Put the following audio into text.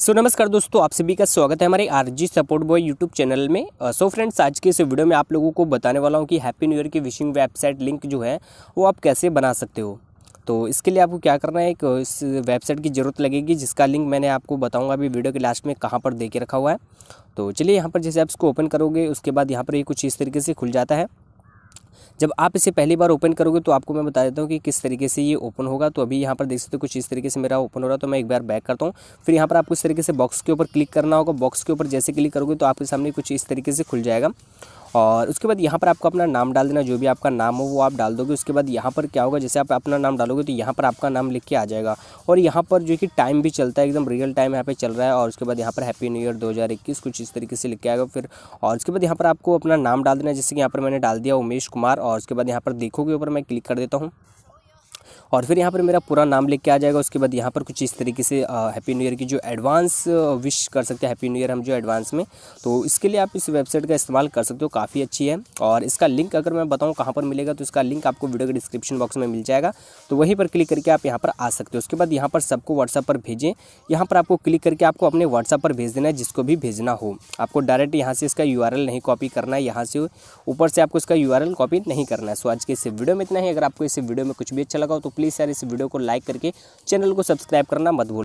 सो so, नमस्कार दोस्तों आप सभी का स्वागत है हमारे RG support boy YouTube channel में सो uh, फ्रेंड्स so आज के इस वीडियो में आप लोगों को बताने वाला हूँ कि हैप्पी न्यू ईयर की विशिंग वेबसाइट लिंक जो है वो आप कैसे बना सकते हो तो इसके लिए आपको क्या करना है एक uh, इस वेबसाइट की ज़रूरत लगेगी जिसका लिंक मैंने आपको बताऊँगा अभी वीडियो के लास्ट में कहाँ पर दे के रखा हुआ है तो चलिए यहाँ पर जैसे आप इसको ओपन करोगे उसके बाद यहाँ पर ये कुछ इस तरीके से खुल जाता है जब आप इसे पहली बार ओपन करोगे तो आपको मैं बता देता हूँ कि किस तरीके से ये ओपन होगा तो अभी यहाँ पर देख सकते हो कुछ इस तरीके से मेरा ओपन हो रहा है तो मैं एक बार बैक करता हूँ फिर यहाँ पर आपको इस तरीके से बॉक्स के ऊपर क्लिक करना होगा बॉक्स के ऊपर जैसे क्लिक करोगे तो आपके सामने कुछ इस तरीके से खुल जाएगा और उसके बाद यहाँ पर आपको अपना नाम डाल देना जो भी आपका नाम हो वो आप डाल दोगे उसके बाद यहाँ पर क्या होगा जैसे आप अपना नाम डालोगे तो यहाँ पर आपका नाम लिख के आ जाएगा और यहाँ पर जो कि टाइम भी चलता है एकदम रियल टाइम यहाँ पर चल रहा है और उसके बाद यहाँ पर हैप्पी न्यू ईयर दो कुछ इस तरीके से लिख के आएगा फिर और उसके बाद यहाँ पर आपको अपना नाम डाल देना जैसे कि यहाँ पर मैंने डाल दिया उमेश कुमार और उसके बाद यहाँ पर देखोगे ऊपर मैं क्लिक कर देता हूँ और फिर यहाँ पर मेरा पूरा नाम लिख के आ जाएगा उसके बाद यहाँ पर कुछ इस तरीके से हैप्पी न्यू ईयर की जो एडवांस विश कर सकते हैं हैप्पी न्यू ईयर हम जो एडवांस में तो इसके लिए आप इस वेबसाइट का इस्तेमाल कर सकते हो काफ़ी अच्छी है और इसका लिंक अगर मैं बताऊँ कहाँ पर मिलेगा तो इसका लिंक आपको वीडियो के डिस्क्रिप्शन बॉक्स में मिल जाएगा तो वहीं पर क्लिक करके आप यहाँ पर आ सकते हो उसके बाद यहाँ पर सबको व्हाट्सअप पर भेजें यहाँ पर आपको क्लिक करके आपको अपने व्हाट्सअप पर भेज देना है जिसको भी भेजना हो आपको डायरेक्ट यहाँ से इसका यू नहीं कॉपी करना है यहाँ से ऊपर से आपको इसका यू कॉपी नहीं करना है सो आज के इस वीडियो में इतना ही अगर आपको इस वीडियो में कुछ भी अच्छा लगा हो तो प्लीज़ प्लीज़ सर इस वीडियो को लाइक करके चैनल को सब्सक्राइब करना मत भूल